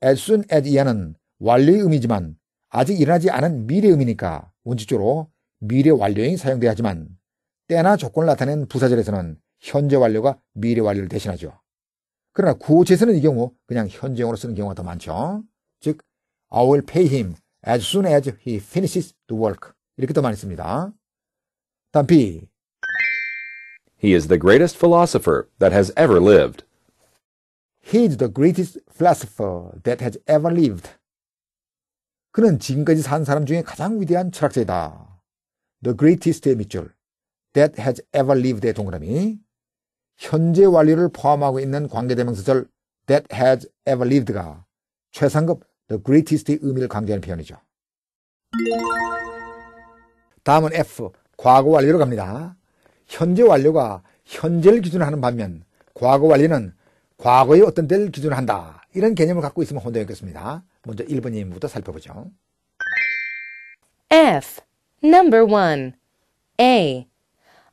as soon as 이하는 완료의 의미지만 아직 일어나지 않은 미래음이니까 원칙적으로 미래 완료형이 사용돼야 하지만 때나 조건을 나타낸 부사절에서는 현재 완료가 미래 완료를 대신하죠. 그러나 구호체에서는 이 경우 그냥 현재형으로 쓰는 경우가 더 많죠. 즉, I will pay him as soon as he finishes the work. 이렇게 더 많이 씁니다. 다음 B. He is the greatest philosopher that has ever lived. He is the greatest philosopher that has ever lived. 그는 지금까지 산 사람 중에 가장 위대한 철학자이다. The greatest의 밑줄. That has ever lived의 동그라미. 현재 완료를 포함하고 있는 관계대명사절 that has ever lived가 최상급 the greatest의 의미를 강조하는 표현이죠. 다음은 F, 과거 완료로 갑니다. 현재 완료가 현재를 기준하는 으로 반면 과거 완료는 과거의 어떤 때를 기준으로 한다. 이런 개념을 갖고 있으면 혼동했겠습니다. 먼저 1번님부터 살펴보죠. F. Number 1. A.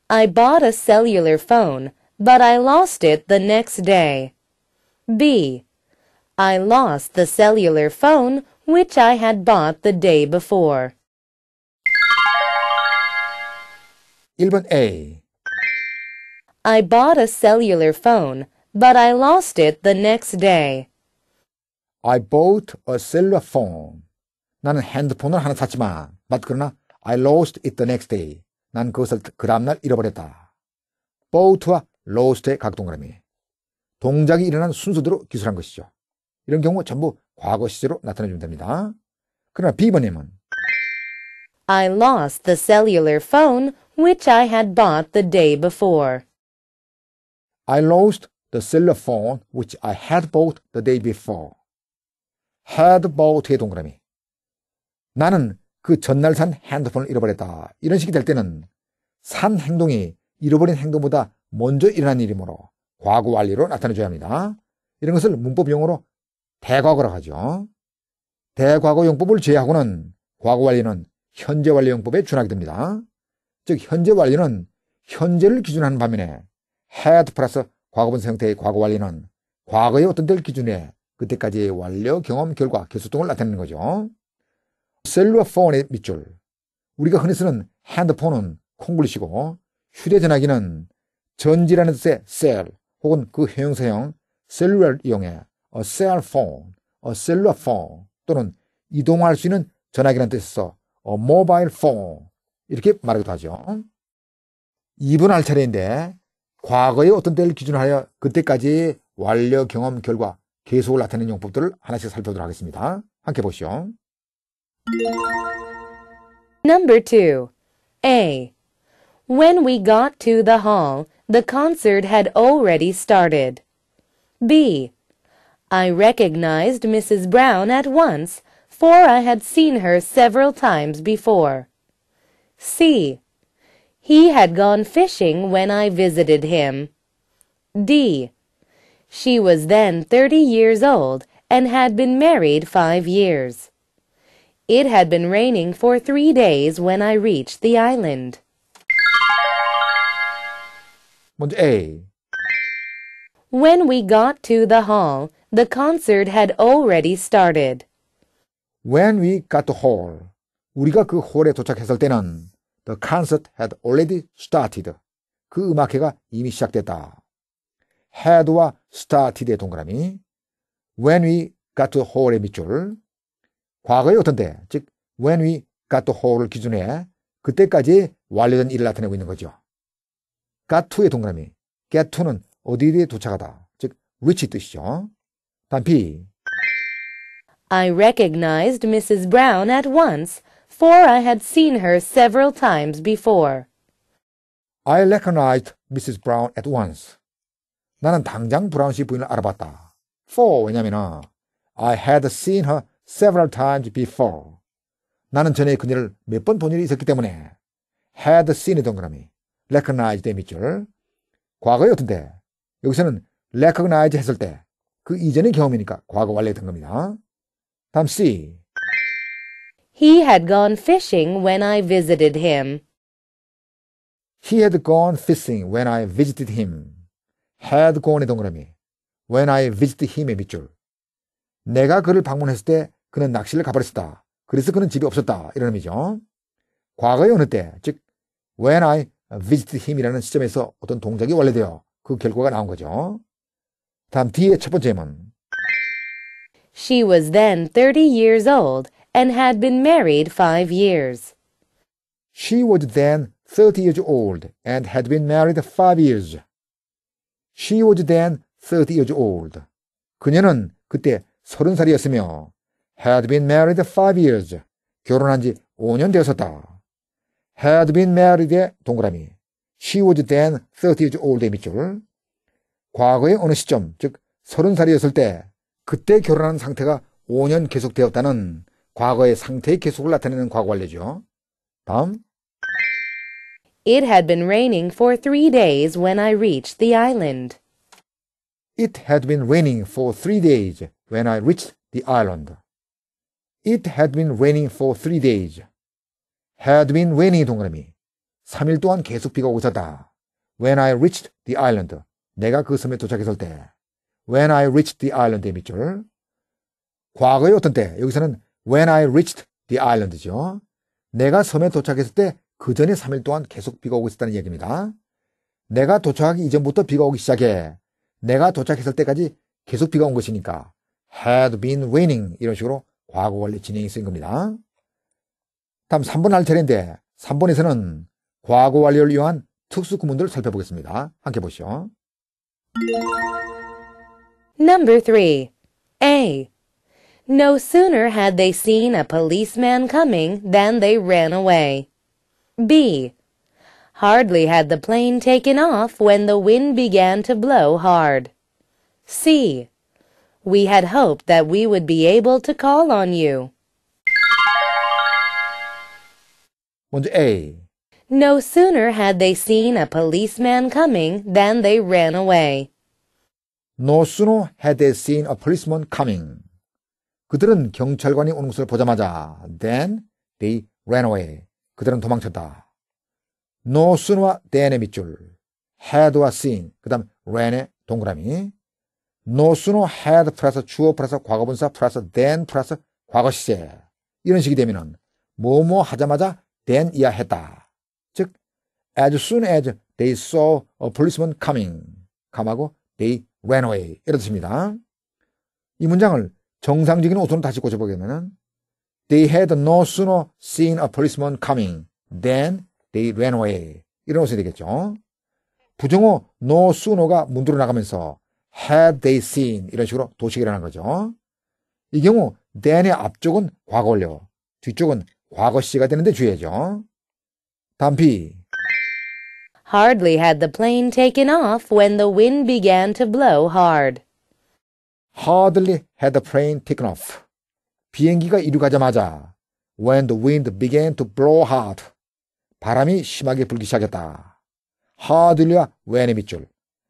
I bought a cellular phone, but I lost it the next day. B. I lost the cellular phone which I had bought the day before. 1번 A. I bought a cellular phone, but I lost it the next day. I bought a cellular phone. 나는 핸드폰을 하나 샀지만, but 그러나 I lost it the next day. 난 그것을 그 다음날 잃어버렸다. bought와 lost의 각동그라미. 동작이 일어난 순서대로 기술한 것이죠. 이런 경우 전부 과거 시제로 나타내주면 됩니다. 그러나 B번님은 I lost the cellular phone which I had bought the day before. I lost the cellophane which I had bought the day before. had bought의 동그라미. 나는 그 전날 산 핸드폰을 잃어버렸다. 이런 식이 될 때는 산 행동이 잃어버린 행동보다 먼저 일어난 일이므로 과거 완료로 나타내줘야 합니다. 이런 것을 문법 용어로 대과거라고 하죠. 대과거 용법을 제외하고는 과거 완료는 현재 완료 용법에 준하게 됩니다. 즉 현재 완료는 현재를 기준하는 반면에 had 플러스 과거분 생태의 과거 완리는 과거의 어떤 될 기준에 그때까지의 완료 경험 결과 개수 등을 나타내는 거죠. 셀러폰의 밑줄. 우리가 흔히 쓰는 핸드폰은 콩글리시고 휴대전화기는 전지라는 뜻의 셀 혹은 그 형용사형 셀룰을 이용해 a cell phone, a cellular phone 또는 이동할 수 있는 전화기라는 뜻에서 a mobile phone 이렇게 말하기도 하죠. 2분 할 차례인데 과거의 어떤 때를 기준하여 그때까지 완료 경험 결과 계속을 나타내는 용법들을 하나씩 살펴보도록 하겠습니다. 함께 보시죠. Number 2. A. When we got to the hall, the concert had already started. B. I recognized Mrs. Brown at once, for I had seen her several times before. C. He had gone fishing when I visited him. D. She was then 30 years old and had been married five years. It had been raining for three days when I reached the island. A. When we got to the hall, the concert had already started. When we got to hall, 우리가 그 홀에 도착했을 때는 The concert had already started. 그 음악회가 이미 시작됐다. had와 started의 동그라미. When we got to hall의 밑줄. 과거의 어떤 때, 즉 when we got to hall을 기준해 그때까지 완료된 일을 나타내고 있는 거죠. got to의 동그라미. get to는 어디에 도착하다. 즉 reach 뜻이죠. 단피 I recognized Mrs. Brown at once for I had seen her several times before. I recognized Mrs. Brown at once. 나는 당장 브라운 씨 부인을 알아봤다. For 왜냐면은 I had seen her several times before. 나는 전에 그녀를 몇 번 본 일이 있었기 때문에 had seen 동그라미 recognize d 된 밑줄 과거의 어떤 때 여기서는 recognize 했을 때 그 이전의 경험이니까 과거 완료된 겁니다. 다음 C He had gone fishing when I visited him. He had gone fishing when I visited him. had gone의 동그라미. when I visited him의 밑줄. 내가 그를 방문했을 때 그는 낚시를 가버렸다. 그래서 그는 집이 없었다. 이런 의미죠. 과거의 어느 때, 즉 when I visited him이라는 시점에서 어떤 동작이 원래되어 그 결과가 나온 거죠. 다음 뒤에 첫 번째 문. She was then 30 years old and had been married five years. She was then 30 years old and had been married five years. She was then 30 years old. 그녀는 그때 30살이었으며 had been married five years. 결혼한 지 5년 되었었다. had been married의 동그라미. she was then 30 years old의 밑줄. 과거의 어느 시점, 즉 30살이었을 때 그때 결혼한 상태가 5년 계속되었다는 과거의 상태의 계속을 나타내는 과거 완료죠. 다음. It had been raining for three days when I reached the island. It had been raining for three days when I reached the island. It had been raining for three days. had been raining의 동그라미. 3일 동안 계속 비가 오고 있었다. When I reached the island. 내가 그 섬에 도착했을 때. When I reached the island의 밑줄. 과거의 어떤 때. 여기서는 When I reached the island죠. 내가 섬에 도착했을 때 그 전에 3일 동안 계속 비가 오고 있었다는 얘기입니다. 내가 도착하기 이전부터 비가 오기 시작해. 내가 도착했을 때까지 계속 비가 온 것이니까 had been raining 이런 식으로 과거 원래 진행이 쓰인 겁니다. 다음 3번 할 차례인데 3번에서는 과거 완료를 위한 특수 구문들을 살펴보겠습니다. 함께 보시죠. Number 3. A. No sooner had they seen a policeman coming than they ran away. B. Hardly had the plane taken off when the wind began to blow hard. C. We had hoped that we would be able to call on you. 먼저 A. No sooner had they seen a policeman coming than they ran away. No sooner had they seen a policeman coming 그들은 경찰관이 오는 것을 보자마자 then they ran away. 그들은 도망쳤다. no soon와 then의 밑줄 had와 seen 그 다음 ran의 동그라미 no soon had 플러스 주어 플러스 과거분사 플러스 then 플러스 과거시제 이런 식이 되면은 뭐 뭐 하자마자 then 이야 했다. 즉 as soon as they saw a policeman coming 감하고 they ran away 이런 뜻입니다. 이 문장을 정상적인 옷으로 다시 고쳐보면은 They had no sooner seen a policeman coming than they ran away. 이런 옷이 되겠죠. 부정어 no sooner가 문두로 나가면서 had they seen 이런 식으로 도식이라는 거죠. 이 경우 than의 앞쪽은 과거려 뒤쪽은 과거시가 되는데 주의해죠. 단피 Hardly had the plane taken off when the wind began to blow hard. hardly had the plane taken off. 비행기가 이륙하자마자 when the wind began to blow hard. 바람이 심하게 불기 시작했다. hardly와 when의 밑줄,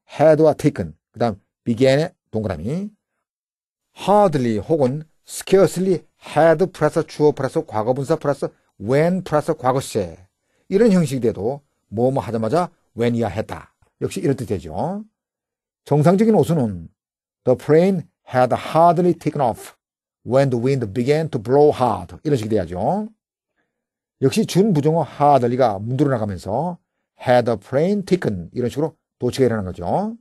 had와 taken, 그 다음 began의 동그라미. hardly 혹은 scarcely had 플러스 주어 플러스 과거분사 플러스 when 플러스 과거시제 이런 형식이 돼도 뭐 뭐 하자마자 when이야 했다. 역시 이런 뜻되죠. 정상적인 오수는 the plane had hardly taken off when the wind began to blow hard. 이런 식이 돼야죠. 역시 준부정어 hardly가 문들어 나가면서 had a plane taken 이런 식으로 도치가 일어난 거죠.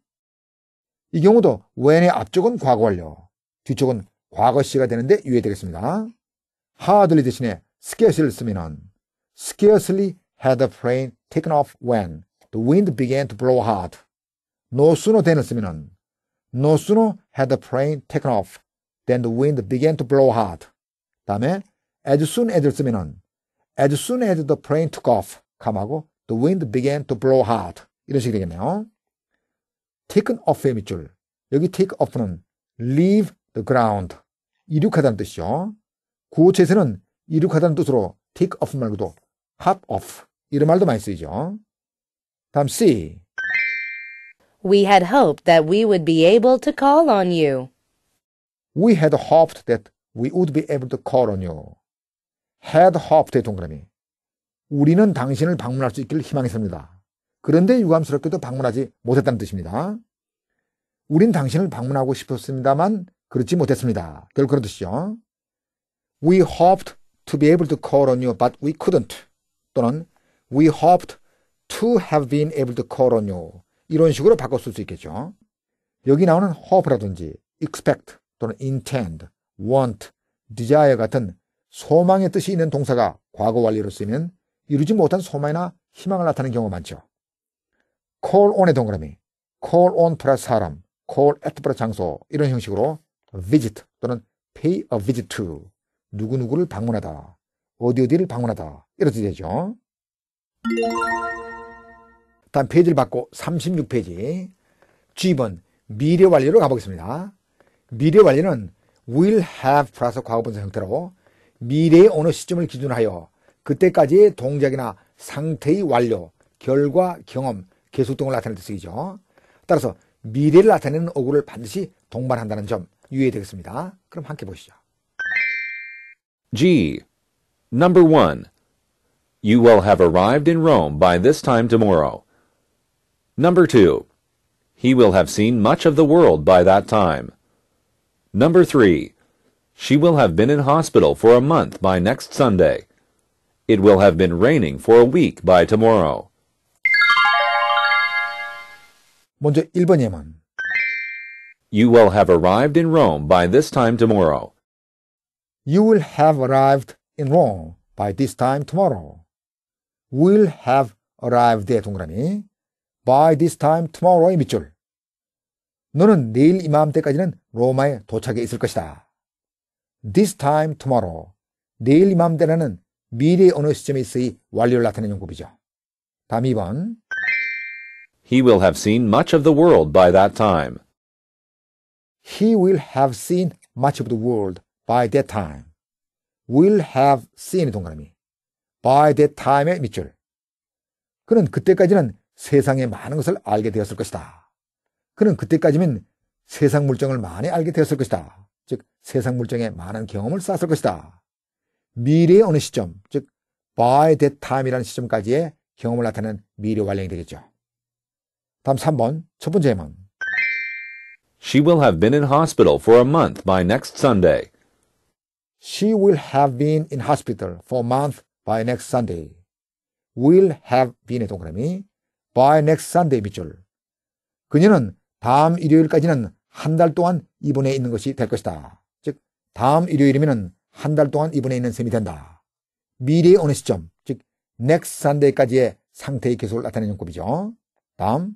이 경우도 when의 앞쪽은 과거완료, 뒤쪽은 과거시가 되는데 유의되겠습니다. hardly 대신에 scarcely를 쓰면은 scarcely had a plane taken off when the wind began to blow hard. no sooner than을 쓰면은 No sooner had the plane taken off than the wind began to blow hard. 다음에 as soon as를 쓰면은 as soon as the plane took off 감하고 the wind began to blow hard 이런 식이 되겠네요. taken off 밑줄 여기 take off는 leave the ground 이륙하다는 뜻이죠. 구호체에서는 이륙하다는 뜻으로 take off 말고도 hop off 이런 말도 많이 쓰이죠. 다음 C We had hoped that we would be able to call on you. We had hoped that we would be able to call on you. had hoped의 동그라미. 우리는 당신을 방문할 수 있기를 희망했습니다. 그런데 유감스럽게도 방문하지 못했다는 뜻입니다. 우린 당신을 방문하고 싶었습니다만 그렇지 못했습니다. 결국 그런 뜻이죠. We hoped to be able to call on you but we couldn't 또는 We hoped to have been able to call on you 이런 식으로 바꿔 쓸수 있겠죠. 여기 나오는 hope라든지 expect 또는 intend, want, desire 같은 소망의 뜻이 있는 동사가 과거 완료로 쓰면 이루지 못한 소망이나 희망을 나타내는 경우가 많죠. call on의 동그라미, call on 플러스 사람, call at 플러스 장소 이런 형식으로 visit 또는 pay a visit to 누구누구를 방문하다, 어디 어디를 방문하다 이렇게 되죠. 다음 페이지를 받고 36페이지 G번 미래완료로 가보겠습니다. 미래완료는 will have 플러스 과거분사 형태로 미래의 어느 시점을 기준하여 그때까지의 동작이나 상태의 완료, 결과, 경험, 계속 등을 나타낼 때 쓰이죠. 따라서 미래를 나타내는 어구를 반드시 동반한다는 점 유의해야 되겠습니다. 그럼 함께 보시죠. G. Number 1. You will have arrived in Rome by this time tomorrow. Number two, he will have seen much of the world by that time. Number three, she will have been in hospital for a month by next Sunday. It will have been raining for a week by tomorrow. 먼저 1번 예문. You will have arrived in Rome by this time tomorrow. You will have arrived in Rome by this time tomorrow. will have arrived의 동그라미. by this time tomorrow의 밑줄. 너는 내일 이맘때까지는 로마에 도착해 있을 것이다. this time tomorrow. 내일 이맘때라는 미래의 어느 시점에 있의 완료를 나타내는 용법이죠. 다음 2번. He will have seen much of the world by that time. He will have seen much of the world by that time. will have s e e n 동그라미. by that time의 밑줄. 그는 그때까지는 세상의 많은 것을 알게 되었을 것이다. 그는 그때까지면 세상 물정을 많이 알게 되었을 것이다. 즉 세상 물정에 많은 경험을 쌓았을 것이다. 미래의 어느 시점, 즉 by that time이라는 시점까지의 경험을 나타내는 미래 완료이 되겠죠. 다음 3번 첫 번째 문. She will have been in hospital for a month by next Sunday. She will have been in hospital for a month by next Sunday. will have been의 동그라미 by next Sunday 밑줄. 그녀는 다음 일요일까지는 한 달 동안 입원해 있는 것이 될 것이다. 즉 다음 일요일이면 한 달 동안 입원해 있는 셈이 된다. 미래의 어느 시점, 즉 next Sunday까지의 상태의 개수를 나타내는 용법이죠. 다음.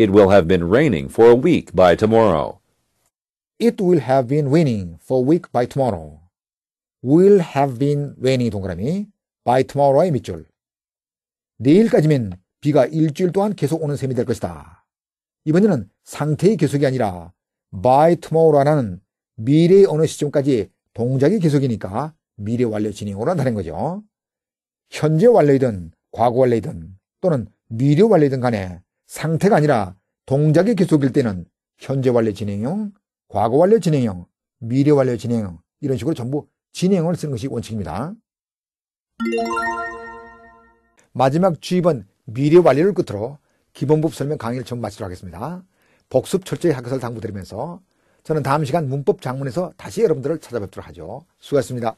It will have been raining for a week by tomorrow. It will have been raining for a week by tomorrow. will have been rainy 동그라미 by tomorrow의 밑줄. 내일까지면 비가 일주일 동안 계속 오는 셈이 될 것이다. 이번에는 상태의 계속이 아니라 by tomorrow라는 미래의 어느 시점까지 동작이 계속이니까 미래 완료 진행으로 한다는 거죠. 현재 완료이든 과거 완료이든 또는 미래 완료이든 간에 상태가 아니라 동작이 계속일 때는 현재 완료 진행형, 과거 완료 진행형, 미래 완료 진행형 이런 식으로 전부 진행을 쓰는 것이 원칙입니다. 마지막 주입은 미래 완료를 끝으로 기본법 설명 강의를 전부 마치도록 하겠습니다. 복습 철저히 학습을 당부드리면서 저는 다음 시간 문법 장문에서 다시 여러분들을 찾아뵙도록 하죠. 수고하셨습니다.